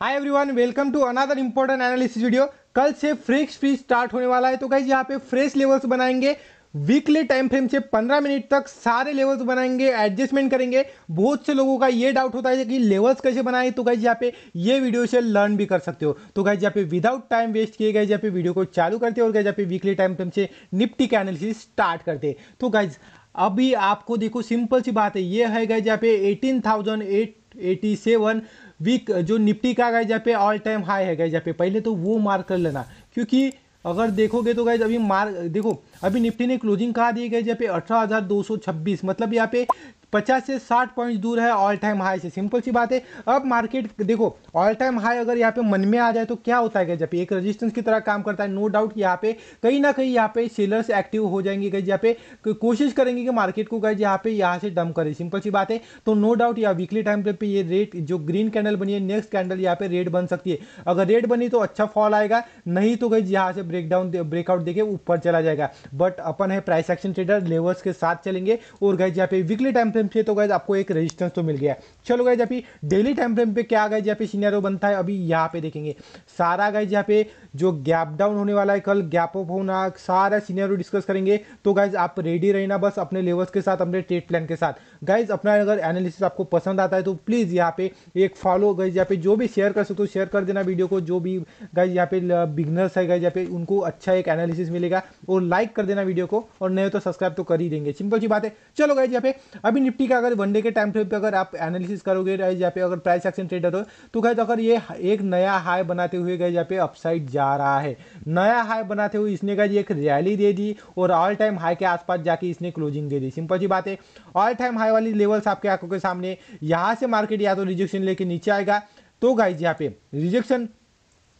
hi everyone welcome to another important analysis video कल से fresh free start होने वाला है तो कहीं यहाँ पे फ्रेश लेवल्स बनाएंगे वीकली टाइम फ्रेम से 15 मिनट तक सारे लेवल्स बनाएंगे एडजस्टमेंट करेंगे बहुत से लोगों का ये डाउट होता है कि लेवल्स कैसे बनाए तो कहीं यहाँ पे ये वीडियो से लर्न भी कर सकते हो तो कहीं यहाँ पे विदाउट टाइम वेस्ट किए गए जहाँ पे वीडियो को चालू करते और कहीं जहाँ पे वीकली टाइम फ्रेम से निपटी का एनालिसिस स्टार्ट करते तो गाइज अभी आपको देखो सिंपल सी बात है ये है गए जहाँ पे एटीन सेवन वीक जो निफ्टी का गाइज जहाँ पे ऑल टाइम हाई है गए जहाँ पे पहले तो वो मार्क कर लेना क्योंकि अगर देखोगे तो गाइज अभी मार्क देखो अभी निफ्टी ने क्लोजिंग कहा दी गई जहाँ पे अठारह मतलब यहाँ पे पचास से साठ पॉइंट दूर है ऑल टाइम हाई से सिंपल सी बात है अब मार्केट देखो ऑल टाइम हाई अगर यहाँ पे मन में आ जाए तो क्या होता है जब एक रजिस्टेंस की तरह काम करता है नो डाउट यहाँ पे कहीं ना कहीं यहाँ पे सेलर्स एक्टिव हो जाएंगे कहीं यहाँ पे कोशिश करेंगे कि मार्केट को कहीं यहाँ पे यहाँ से डम करे सिंपल सी बात है तो नो डाउट यहाँ वीकली टाइम पे ये रेट जो ग्रीन कैंडल बनी है नेक्स्ट कैंडल यहाँ पे रेट बन सकती है अगर रेड बनी तो अच्छा फॉल आएगा नहीं तो कहीं यहाँ से ब्रेकडाउन ब्रेकआउट देखे ऊपर चला जाएगा बट अपन है प्राइस एक्शन ट्रेडर लेवर्स के साथ चलेंगे और कहीं यहाँ पे वीकली टाइम पे फ्रेम से तो गए आपको एक रेजिस्टेंस तो मिल गया चलो गैज अभी डेली टाइम फ्रेम पे क्या गए जहाँ पे सीनियर बनता है अभी यहाँ पे देखेंगे सारा गए जहाँ पे जो गैप डाउन होने वाला है कल गैप अप होना सारा सीनियर डिस्कस करेंगे तो गाइज आप रेडी रहना बस अपने लेवल्स के साथ अपने ट्रेड प्लान के साथ गाइज अपना अगर एनालिसिस आपको पसंद आता है तो प्लीज़ यहाँ पे एक फॉलो गाइज यहाँ पे जो भी शेयर कर सकते हो शेयर कर देना वीडियो को जो भी गाइज यहाँ पे बिगनर्स है गाइज यहाँ पे उनको अच्छा एक एनालिसिस मिलेगा और लाइक कर देना वीडियो को और नए तो सब्सक्राइब तो कर ही देंगे सिंपल सी बात है चलो गाइज यहाँ पे अभी निफ्टी का अगर वनडे के टाइम फ्रेम पे अगर आप एनालिसिस करोगे गाइज पे अगर प्राइस एक्शन ट्रेडर हो तो गाइज अगर ये एक नया हाई बनाते हुए गए जहाँ पे अपसाइड जा रहा है नया हाई बनाते हुए इसने गाइज एक रैली दे दी और ऑल टाइम हाई के आसपास जाके इसने क्लोजिंग दे दी सिंपल सी बात है ऑल टाइम हाई वाली लेवल्स आपके आंखों के सामने यहाँ से मार्केट या तो रिजेक्शन लेके नीचे आएगा तो गाइज यहाँ पे रिजेक्शन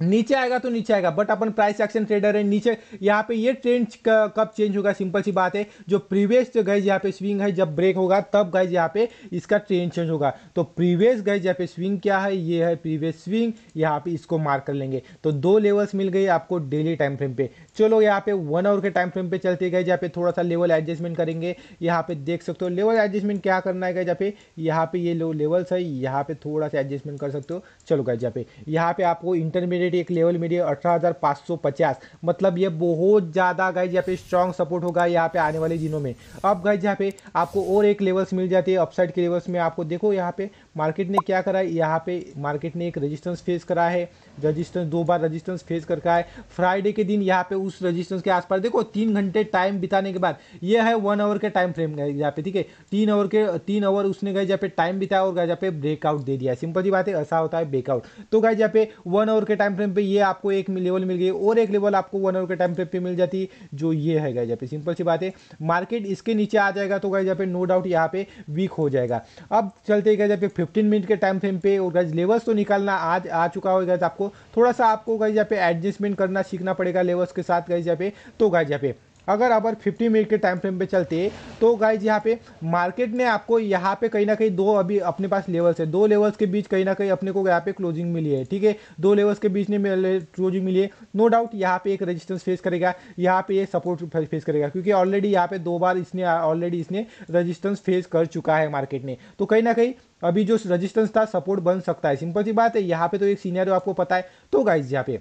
नीचे आएगा तो नीचे आएगा बट अपन प्राइस एक्शन ट्रेडर है नीचे यहाँ पे ये ट्रेंड कब चेंज होगा सिंपल सी बात है जो प्रीवियस जो गाइज यहाँ पे स्विंग है जब ब्रेक होगा तब गैज यहाँ पे इसका ट्रेंड चेंज होगा तो प्रीवियस गाइज यहाँ पे स्विंग क्या है ये है प्रीवियस स्विंग यहाँ पे इसको मार्क कर लेंगे तो दो लेवल्स मिल गई आपको डेली टाइम फ्रेम पे चलो यहाँ पे वन आवर के टाइम फ्रेम पे चलते गए जहाँ पे थोड़ा सा लेवल एडजस्टमेंट करेंगे यहाँ पे देख सकते हो लेवल एडजस्टमेंट क्या करना है जहाँ पे यहाँ पे ये लो लेवल्स है यहाँ पे थोड़ा सा एडजस्टमेंट कर सकते हो चलो गए जहाँ पे यहाँ पे आपको इंटरमीडिएट एक लेवल मिली अठारह मतलब ये बहुत ज़्यादा गए जहाँ पे स्ट्रॉन्ग सपोर्ट होगा यहाँ पे आने वाले दिनों में अब गए जहाँ पे आपको और एक लेवल्स मिल जाती है अपसाइड के लेवल्स में आपको देखो यहाँ पे मार्केट ने क्या करा है यहाँ पे मार्केट ने एक रजिस्टेंस फेस करा है रेजिस्टेंस दो बार रेजिस्टेंस फेस कर है फ्राइडे के दिन यहाँ पे उस रेजिस्टेंस के आसपास देखो तीन घंटे टाइम बिताने के बाद ये है वन आवर के टाइम फ्रेम गए यहाँ पे ठीक है तीन आवर के तीन आवर उसने गए जहाँ पे टाइम बिताया और गए जहाँ पे ब्रेकआउट दे दिया सिंपल सी बात है ऐसा होता है ब्रेकआउट तो गए जहाँ पे वन आवर के टाइम फ्रेम पे ये आपको एक लेवल मिल गई और एक लेवल आपको वन आवर के टाइम फ्रेम पर मिल जाती है जो ये है गए जहाँ पे सिंपल सी बात है मार्केट इसके नीचे आ जाएगा तो गए जहाँ पे नो डाउट यहाँ पे वीक हो जाएगा अब चलते गए जहाँ पे फिफ्टीन मिनट के टाइम फ्रेम पे और गज लेवल्स तो निकालना आज आ चुका हो गज आपको थोड़ा सा आपको गज यहाँ पे एडजस्टमेंट करना सीखना पड़ेगा लेवल्स के साथ गज यहाँ पे तो गज यहाँ पे अगर अगर 50 मिनट के टाइम फ्रेम पे चलते तो गाइज यहाँ पे मार्केट ने आपको यहाँ पे कहीं ना कहीं दो अभी अपने पास लेवल्स है दो लेवल्स के बीच कहीं ना कहीं अपने को यहाँ पे क्लोजिंग मिली है ठीक है दो लेवल्स के बीच ने क्लोजिंग मिली है नो डाउट यहाँ पे एक रजिस्टेंस फेस करेगा यहाँ पे ये सपोर्ट फेस करेगा क्योंकि ऑलरेडी यहाँ पे दो बार इसने ऑलरेडी इसने रजिस्टेंस फेस कर चुका है मार्केट ने तो कहीं ना कहीं अभी जो रजिस्टेंस था सपोर्ट बन सकता है सिंपल सी बात है यहाँ पे तो एक सीनियर आपको पता है तो गाइज यहाँ पे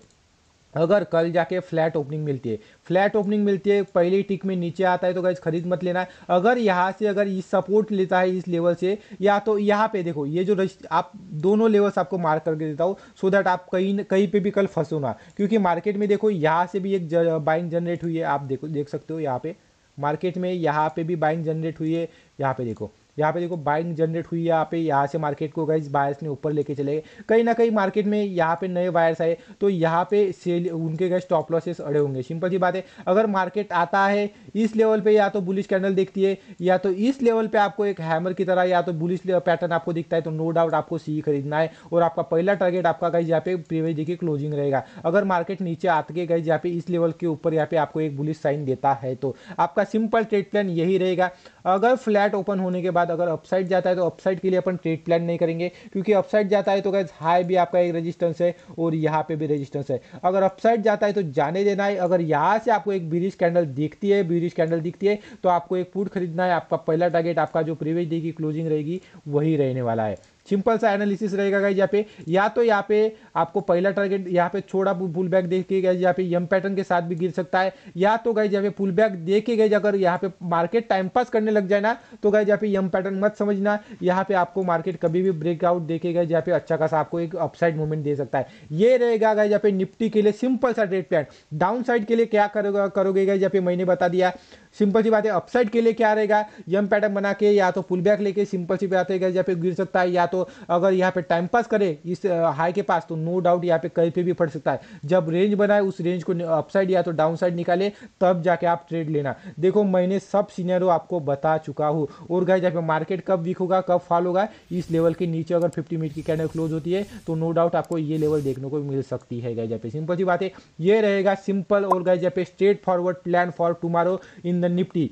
अगर कल जाके फ्लैट ओपनिंग मिलती है फ्लैट ओपनिंग मिलती है पहले टिक में नीचे आता है तो गाइज खरीद मत लेना है अगर यहाँ से अगर ये सपोर्ट लेता है इस लेवल से या तो यहाँ पे देखो ये जो आप दोनों लेवल्स आपको मार्क करके देता हूँ सो दैट आप कहीं कहीं पे भी कल फंसो ना क्योंकि मार्केट में देखो यहाँ से भी एक बाइंग जनरेट हुई है आप देखो देख सकते हो यहाँ पे मार्केट में यहाँ पे भी बाइंग जनरेट हुई है यहाँ पे देखो यहाँ पे देखो बाइंग जनरेट हुई यहाँ पे यहाँ से मार्केट को गई बायर्स ने ऊपर लेके चले गए कहीं ना कहीं मार्केट में यहाँ पे नए बायर्स आए तो यहाँ पे सेल उनके गए स्टॉप लॉसेस अड़े होंगे सिंपल सी बात है अगर मार्केट आता है इस लेवल पे या तो बुलिश कैंडल देखती है या तो इस लेवल पे आपको एक हैमर की तरह या तो बुलिश पैटर्न आपको दिखता है तो नो डाउट आपको सी e खरीदना है और आपका पहला टारगेट आपका गाइज यहाँ पे प्रीवियस देखिए क्लोजिंग रहेगा अगर मार्केट नीचे आते गए यहाँ पे इस लेवल के ऊपर यहाँ पे आपको एक बुलिश साइन देता है तो आपका सिंपल ट्रेड प्लान यही रहेगा अगर फ्लैट ओपन होने के बाद बाद अगर अपसाइड जाता है तो अपसाइड के लिए अपन ट्रेड प्लान नहीं करेंगे क्योंकि अपसाइड जाता है तो गैस हाई भी आपका एक रेजिस्टेंस है और यहाँ पे भी रेजिस्टेंस है अगर अपसाइड जाता है तो जाने देना है अगर यहाँ से आपको एक ब्रिज कैंडल दिखती है ब्रिज कैंडल दिखती है तो आपको एक फूड खरीदना है आपका पहला टारगेट आपका जो प्रीवियस डे की क्लोजिंग रहेगी वही रहने वाला है सिंपल सा एनालिसिस रहेगा गाइज यहाँ पे या तो यहाँ पे आपको पहला टारगेट यहाँ पे छोड़ा पुल बैक देख के गए यहाँ पे यम पैटर्न के साथ भी गिर सकता है या तो गाइज यहाँ पे पुल बैक देखे गए अगर यहाँ पे मार्केट टाइम पास करने लग जाए ना तो गाइज यहाँ पे यम पैटर्न मत समझना यहाँ पे आपको मार्केट कभी भी ब्रेकआउट देखे गए जहाँ पे अच्छा खासा आपको एक अपसाइड मूवमेंट दे सकता है ये रहेगा गाइज यहाँ पे निफ्टी के लिए सिंपल सा ट्रेड प्लान डाउन साइड के लिए क्या करोगे करोगे गाइज यहाँ पे मैंने बता दिया सिंपल सी बात है अपसाइड के लिए क्या रहेगा यम पैटर्न बना के या तो पुल बैक लेके सिंपल सी बात है यहाँ पे गिर सकता है या तो तो अगर यहाँ पे टाइम पास करे इस हाई के पास तो नो डाउट यहाँ पे कहीं पे भी पड़ सकता है जब रेंज बनाए उस रेंज को अपसाइड या तो डाउन साइड निकाले तब जाके आप ट्रेड लेना देखो मैंने सब सीनियरों आपको बता चुका हूँ और गाय जहाँ पे मार्केट कब वीक होगा कब फॉल होगा इस लेवल के नीचे अगर फिफ्टी मिनट की कैंडल क्लोज होती है तो नो डाउट आपको ये लेवल देखने को मिल सकती है गाय जहाँ पे सिंपल सी बात है ये रहेगा सिंपल और गाय जहाँ पे straight forward plan for tomorrow in the Nifty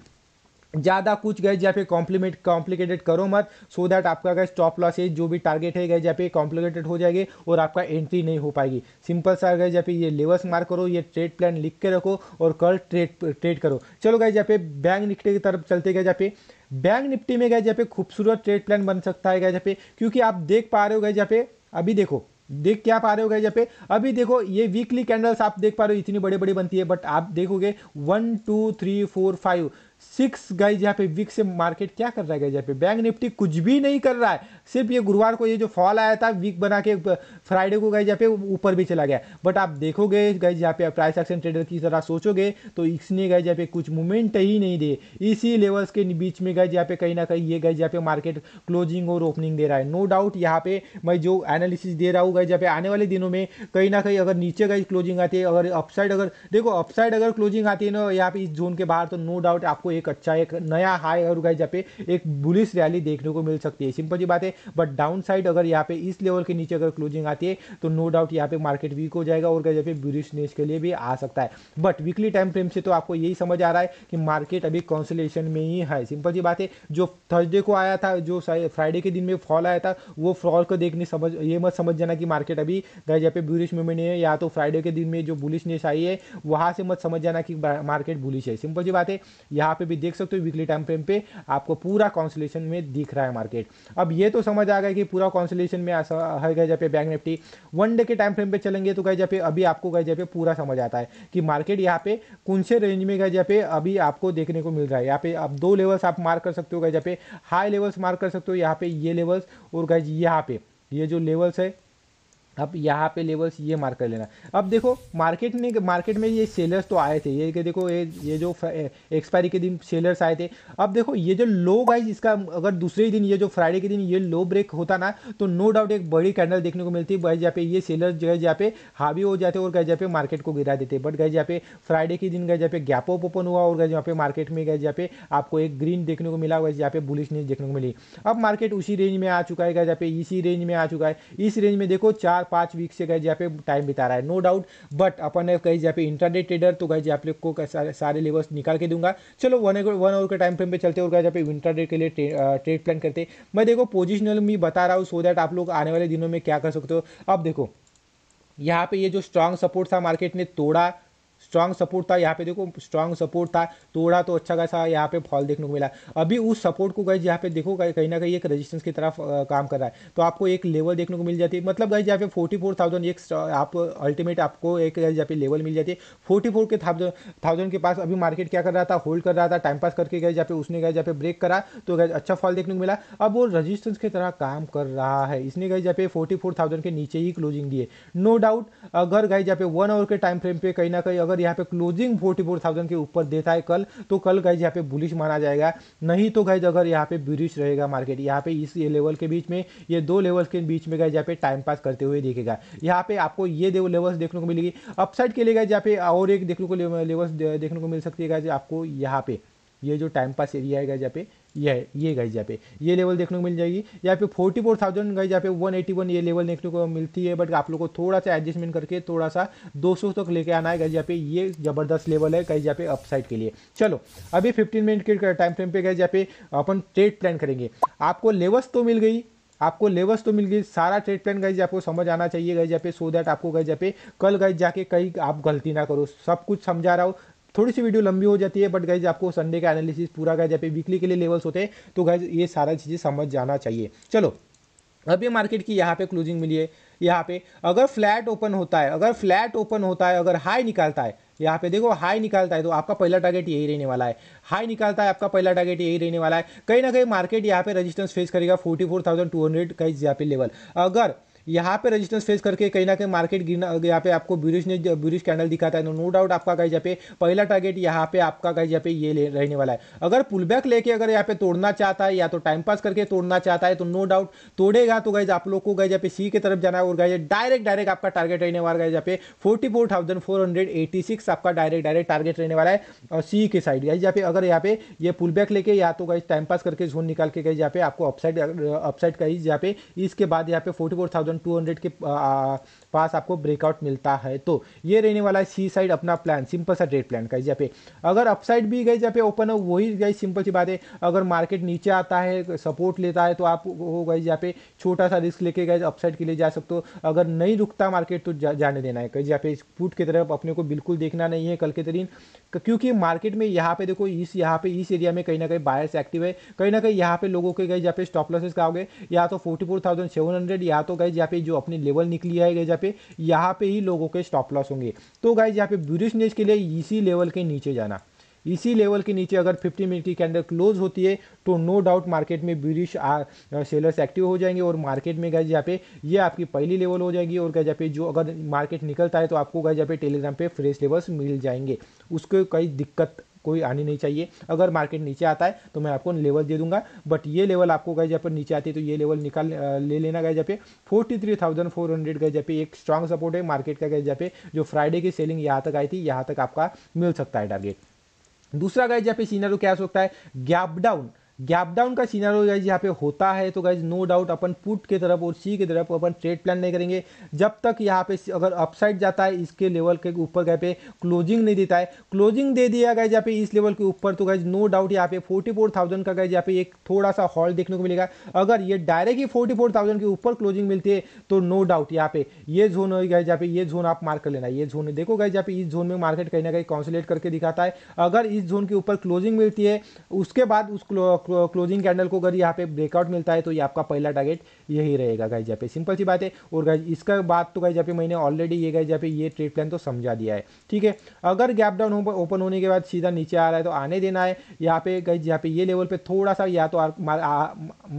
ज़्यादा कुछ गए जहाँ पे कॉम्प्लीमेंट कॉम्प्लिकेटेड करो मत सो so दैट आपका अगर स्टॉप लॉस है जो भी टारगेट है गए जहाँ पे कॉम्प्लिकेटेड हो जाएगी और आपका एंट्री नहीं हो पाएगी सिंपल सा गए यहाँ पे ये लेवल्स मार्क करो ये ट्रेड प्लान लिख के रखो और कल ट्रेड ट्रेड करो चलो गए जहाँ पे बैंक निकटे की तरफ चलते गए जहाँ पे बैंक निफ्टी में गए जहाँ पे खूबसूरत ट्रेड प्लान बन सकता है गए जहाँ पे क्योंकि आप देख पा रहे हो गए जहाँ पे अभी देखो देख क्या पा रहे हो गए जहाँ पे अभी देखो ये वीकली कैंडल्स आप देख पा रहे हो इतनी बड़ी बड़ी बनती है बट आप देखोगे one two three four five six guys यहाँ पे वीक से मार्केट क्या कर रहा है गाइज यहाँ पे बैंक निफ्टी कुछ भी नहीं कर रहा है सिर्फ ये गुरुवार को ये जो फॉल आया था वीक बना के फ्राइडे को गाइज यहाँ पे ऊपर भी चला गया बट आप देखोगे गाइज यहाँ पे प्राइस एक्शन ट्रेडर की तरह सोचोगे तो इसने गाइज यहाँ पे कुछ मूवमेंट ही नहीं दे इसी लेवल्स के बीच में गाइज यहाँ पे कहीं ना कहीं ये गाइज यहाँ पे मार्केट क्लोजिंग और ओपनिंग दे रहा है नो डाउट यहाँ पे मैं जो एनालिसिस दे रहा हूँ गाइज यहाँ पे आने वाले दिनों में कहीं ना कहीं अगर नीचे गाइज क्लोजिंग आती है अगर अपसाइड अगर देखो अपसाइड अगर क्लोजिंग आती है ना यहाँ पे इस जोन के बाहर तो नो डाउट आपको एक अच्छा एक नया हाई और गाइज यहाँ पे एक बुलिस रैली देखने को मिल सकती है सिंपल जी बात है बट डाउन साइड अगर यहाँ पे इस लेवल के नीचे अगर क्लोजिंग आती है तो नो डाउट यहाँ पे मार्केट वीक हो जाएगा और गाइज यहाँ पे बुलिसनेस के लिए भी आ सकता है बट वीकली टाइम फ्रेम से तो आपको यही समझ आ रहा है कि मार्केट अभी कॉन्सलेशन में ही है सिंपल जी बात है जो थर्सडे को आया था जो फ्राइडे के दिन में फॉल आया था वो फॉल को देखने समझ ये मत समझ जाना कि मार्केट अभी गाइज यहाँ पे बुलिश मूवमेंट है या तो फ्राइडे के दिन में जो बुलिशनेस आई है वहाँ से मत समझ जाना कि मार्केट बुलिश है सिंपल जी बात है यहाँ यहाँ पे भी देख सकते हो वीकली टाइम फ्रेम पे आपको पूरा कॉन्सलेशन में दिख रहा है मार्केट अब ये तो समझ आ गया कि पूरा कॉन्सलेशन में हर गए जहाँ बैंक निफ्टी वन डे के टाइम फ्रेम पे चलेंगे तो गए जहाँ अभी आपको गए जहाँ पूरा समझ आता है कि मार्केट यहाँ पे कौन से रेंज में गए जहाँ अभी आपको देखने को मिल रहा है यहाँ पे आप दो लेवल्स आप मार्क कर सकते हो गए जहाँ हाई लेवल्स मार्क कर सकते हो यहाँ पे ये लेवल्स और गए यहाँ पे ये जो लेवल्स है अब यहाँ पे लेवल्स ये मार्क कर लेना अब देखो मार्केट ने मार्केट में ये सेलर्स तो आए थे ये के देखो ये ये जो एक्सपायरी के दिन सेलर्स आए थे अब देखो ये जो लो गाइज इसका अगर दूसरे ही दिन ये जो फ्राइडे के दिन ये लो ब्रेक होता ना तो नो डाउट एक बड़ी कैंडल देखने को मिलती है जहाँ पे ये सेलर्स जो है जहाँ पे हावी हो जाते और गए जहाँ पे मार्केट को गिरा देते बट गए जहाँ पे फ्राइडे के दिन गए जहाँ पे गैप अप ओपन हुआ और गए जहाँ पे मार्केट में गए जहाँ पे आपको एक ग्रीन देखने को मिला वैसे जहाँ पे बुलिश न्यूज देखने को मिली अब मार्केट उसी रेंज में आ चुका है गए जहाँ पे इसी रेंज में आ चुका है इस रेंज में देखो चार चार पाँच वीक से कहीं जहाँ पे टाइम बिता रहा है नो डाउट बट अपन ने कहीं जहाँ पे इंटरनेट ट्रेडर तो कहीं जहाँ पे को सारे लेवल्स निकाल के दूंगा चलो वन वन आवर के टाइम फ्रेम पे चलते और कहीं जहाँ पे इंटरडे के लिए ट्रेड प्लान करते मैं देखो पोजिशनल मैं बता रहा हूँ सो दैट आप लोग आने वाले दिनों में क्या कर सकते हो अब देखो यहाँ पे ये जो स्ट्रांग सपोर्ट था मार्केट ने तोड़ा स्ट्रांग सपोर्ट था यहाँ पे देखो स्ट्रांग सपोर्ट था तोड़ा तो अच्छा खासा यहाँ पे फॉल देखने को मिला अभी उस सपोर्ट को गए यहाँ पे देखो कहीं ना कहीं एक रेजिस्टेंस की तरफ काम कर रहा है तो आपको एक लेवल देखने को मिल जाती है मतलब गई जहाँ पे फोर्टी फोर थाउजेंड एक आप अल्टीमेट आपको एक जहाँ पे लेवल मिल जाती है फोर्टी फोर के थाउजेंड के पास अभी मार्केट क्या कर रहा था होल्ड कर रहा था टाइम पास करके गए जहाँ पे उसने गए जहाँ पे ब्रेक करा तो गए अच्छा फॉल देखने को मिला अब वो रजिस्टेंस की तरह काम कर रहा है इसने गए जहाँ पे फोर्टी फोर थाउजेंड के नीचे ही क्लोजिंग दिए नो डाउट अगर गए जहाँ पे वन आवर के टाइम फ्रेम पे कहीं ना कहीं अगर अगर यहाँ पे क्लोजिंग फोर्टी फोर थाउजेंड के ऊपर देता है कल तो कल गाइज यहाँ पे बुलिश माना जाएगा नहीं तो गाइज अगर यहाँ पे ब्रिश रहेगा मार्केट यहाँ पे इस ये लेवल के बीच में ये दो लेवल्स के बीच में गाइज यहाँ पे टाइम पास करते हुए देखेगा यहाँ पे आपको ये दो लेवल्स देखने को मिलेगी अपसाइड के लिए गाइज यहाँ पे और एक देखने को लेवल्स देखने को मिल सकती है गाइज आपको यहाँ पे ये जो टाइम पास एरिया है गाइज यहाँ पे ये ये गाइज यहाँ पे ये लेवल देखने को मिल जाएगी यहाँ पे फोर्टी फोर थाउजेंड गाइज यहाँ पे वन एटी वन ये लेवल देखने को मिलती है बट आप लोग को थोड़ा सा एडजस्टमेंट करके थोड़ा सा दो सौ तक लेके आना है गाइज यहाँ पे ये जबरदस्त लेवल है गाइज यहाँ पे अपसाइड के लिए चलो अभी फिफ्टीन मिनट के टाइम फ्रेम पे गाइज यहाँ पे अपन ट्रेड प्लान करेंगे आपको लेवल्स तो मिल गई आपको लेवल्स तो मिल गई सारा ट्रेड प्लान गाइज आपको समझ आना चाहिए गाइज यहाँ पे सो दैट आपको गाइज यहाँ पे कल गाइज जाके कहीं आप गलती ना करो सब कुछ समझा रहा हो थोड़ी सी वीडियो लंबी हो जाती है बट गाइज आपको संडे का एनालिसिस पूरा गया जब वीकली के लिए लेवल्स होते हैं तो गाइज ये सारा चीज़ें समझ जाना चाहिए चलो अब ये मार्केट की यहाँ पे क्लोजिंग मिली है यहाँ पे अगर फ्लैट ओपन होता है अगर फ्लैट ओपन होता है अगर हाई निकालता है यहाँ पे देखो हाई निकालता है तो आपका पहला टारगेट यही रहने वाला है हाई निकालता है आपका पहला टारगेट यही रहने वाला है कहीं ना कहीं मार्केट यहाँ पे रेजिस्टेंस फेस करेगा forty four thousand two hundred का यहाँ पे लेवल अगर यहाँ पे रेजिस्टेंस फेस करके कहीं ना कहीं मार्केट गिरना यहाँ पे आपको ब्रिज ने ब्रिज कैंडल दिखाता है नो डाउट आपका कहीं जहाँ पे पहला टारगेट यहाँ पे आपका कहीं जहाँ पे ये रहने वाला है अगर पुल बैक लेके अगर यहाँ पे तोड़ना चाहता है या तो टाइम पास करके तोड़ना चाहता है तो नो डाउट तोड़ेगा तो गाइज आप लोग को गाइज यहाँ पे सी की तरफ जाना है और गाइज डायरेक्ट डायरेक्ट आपका टारगेट रहने वाला है यहाँ पे फोर्टी आपका डायरेक्ट डायरेक्ट टारगेट रहने वाला है और सी के साइड गाइज यहाँ पे अगर यहाँ पे ये पुल बैक लेके या तो गाइज टाइम पास करके जोन निकाल के गाइज यहाँ पे आपको अपसाइड अपसाइड गाइज पे इसके बाद यहाँ पे फोर्टी थाउजेंड टू हंड्रेड के पास आपको ब्रेकआउट मिलता है तो ये रहने वाला है सी साइड अपना प्लान सिंपल सा ट्रेड प्लान का जहाँ पे अगर अपसाइड भी गई जहाँ पे ओपन हो वही गई सिंपल सी बात है अगर मार्केट नीचे आता है सपोर्ट लेता है तो आप हो गए जहाँ पे छोटा सा रिस्क लेके गए अपसाइड के लिए जा सकते हो अगर नहीं रुकता मार्केट तो जा, जाने देना है कहीं जहाँ पे फूट की तरफ अपने को बिल्कुल देखना नहीं है कल के दिन क्योंकि मार्केट में यहाँ पे देखो इस यहाँ पे इस एरिया में कहीं ना कहीं बायर्स एक्टिव है कहीं ना कहीं यहाँ पे लोगों के गए जहाँ पे स्टॉप लॉसेस का हो गए या तो forty four thousand seven hundred या तो गए जहाँ पे जो अपनी लेवल निकली है जहाँ पे यहाँ पे ही लोगों के स्टॉप लॉस होंगे तो गाइज यहाँ पे नेज के लिए इसी लेवल के नीचे जाना इसी लेवल के नीचे अगर 50 मिनट की कैंडल क्लोज होती है तो नो डाउट मार्केट में ब्यूरिश सेलर्स एक्टिव हो जाएंगे और मार्केट में गए जहाँ पे ये आपकी पहली लेवल हो जाएगी और गए जहाँ पे जो अगर मार्केट निकलता है तो आपको गए जहाँ पे टेलीग्राम पे फ्रेश लेवल्स मिल जाएंगे उसको कई दिक्कत कोई आनी नहीं चाहिए अगर मार्केट नीचे आता है तो मैं आपको लेवल दे दूंगा बट ये लेवल आपको गए जब नीचे आती है तो ये लेवल निकाल ले लेना गए जब पे forty three thousand four hundred गए जब पे एक स्ट्रांग सपोर्ट है मार्केट का गए जब पे जो फ्राइडे की सेलिंग यहाँ तक आई थी यहाँ तक आपका मिल सकता है टारगेट दूसरा गए जब पे सीनर क्या हो सकता है गैप डाउन गैप डाउन का सीनारो गाइज यहाँ पे होता है तो गाइज नो डाउट अपन पुट के तरफ और सी की तरफ अपन ट्रेड प्लान नहीं करेंगे जब तक यहाँ पे अगर अपसाइड जाता है इसके लेवल के ऊपर गए पे क्लोजिंग नहीं देता है क्लोजिंग दे दिया गया जहाँ पे इस लेवल के ऊपर तो गाइज नो डाउट यहाँ पे फोर्टी फोर थाउजेंड का गाइज यहाँ पे एक थोड़ा सा हॉल देखने को मिलेगा अगर ये डायरेक्ट ही फोर्टी फोर थाउजेंड के ऊपर क्लोजिंग मिलती है तो नो डाउट यहाँ पे ये जोन हो गया जहाँ पे ये जोन आप मार्क कर लेना ये जोन देखो गाइज यहाँ पे इस जोन में मार्केट कहीं ना कहीं कॉन्सुलेट करके दिखाता है अगर इस जोन के ऊपर क्लोजिंग मिलती है उसके बाद उस क्लोजिंग कैंडल को अगर यहाँ पे ब्रेकआउट मिलता है तो ये आपका पहला टारगेट यही रहेगा गाइज यहाँ पे सिंपल सी बात है और गाइज इसका बात तो गाइज यहाँ पे मैंने ऑलरेडी ये गाइज यहाँ पे ये ट्रेड प्लान तो समझा दिया है ठीक है अगर गैप डाउन ओपन होने के बाद सीधा नीचे आ रहा है तो आने देना है यहाँ पे गाइज यहाँ पे ये लेवल पर थोड़ा सा या तो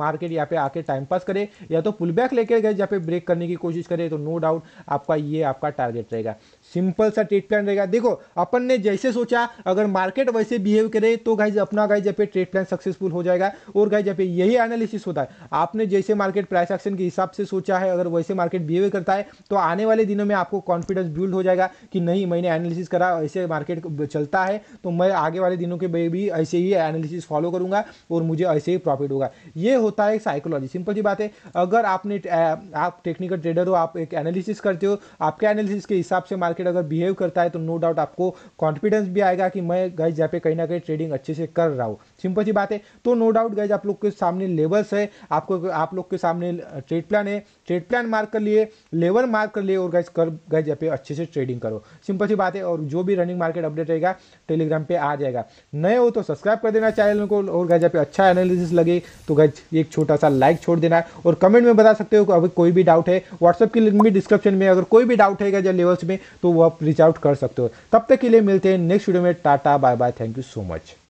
मार्केट यहाँ पे आके टाइम पास करे या तो पुल बैक लेकर गाइज यहाँ पे ब्रेक करने की कोशिश करे तो नो डाउट आपका ये आपका टारगेट रहेगा सिंपल सा ट्रेड प्लान रहेगा देखो अपन ने जैसे सोचा अगर मार्केट वैसे बिहेव करे तो गाइज अपना गाइज यहाँ पे ट्रेड प्लान सक्सेसफुल हो जाएगा और गाइज यहाँ पे यही एनालिसिस होता है आपने जैसे मार्केट प्राइस एक्शन के हिसाब से सोचा है अगर वैसे मार्केट बिहेव करता है तो आने वाले दिनों में आपको कॉन्फिडेंस बिल्ड हो जाएगा कि नहीं मैंने एनालिसिस करा ऐसे मार्केट चलता है तो मैं आगे वाले दिनों के भी ऐसे ही एनालिसिस फॉलो करूंगा और मुझे ऐसे ही प्रॉफिट होगा ये होता है साइकोलॉजी सिंपल सी बात है अगर आपने आप टेक्निकल ट्रेडर हो आप एक एनालिसिस करते हो आपके एनालिसिस के हिसाब से मार्केट मार्केट अगर बिहेव करता है तो नो डाउट आपको कॉन्फिडेंस भी आएगा कि मैं गाइज यहाँ पे कहीं ना कहीं ट्रेडिंग अच्छे से कर रहा हूँ सिंपल सी बात है तो नो डाउट गाइज आप लोग के सामने लेवल्स है आपको आप लोग के सामने ट्रेड प्लान है ट्रेड प्लान मार्क कर लिए लेवल मार्क कर लिए और गाइज कर गाइज यहाँ पे अच्छे से ट्रेडिंग करो सिंपल सी बात है और जो भी रनिंग मार्केट अपडेट रहेगा टेलीग्राम पे आ जाएगा नए हो तो सब्सक्राइब कर देना चैनल को और गाइज यहाँ पे अच्छा एनालिसिस लगे तो गाइज एक छोटा सा लाइक छोड़ देना और कमेंट में बता सकते हो अगर कोई भी डाउट है व्हाट्सअप की लिंक भी डिस्क्रिप्शन में अगर कोई भी डाउट है गाइज लेवल्स में तो वो आप रीच आउट कर सकते हो तब तक के लिए मिलते हैं नेक्स्ट वीडियो में tata bye bye thank you so much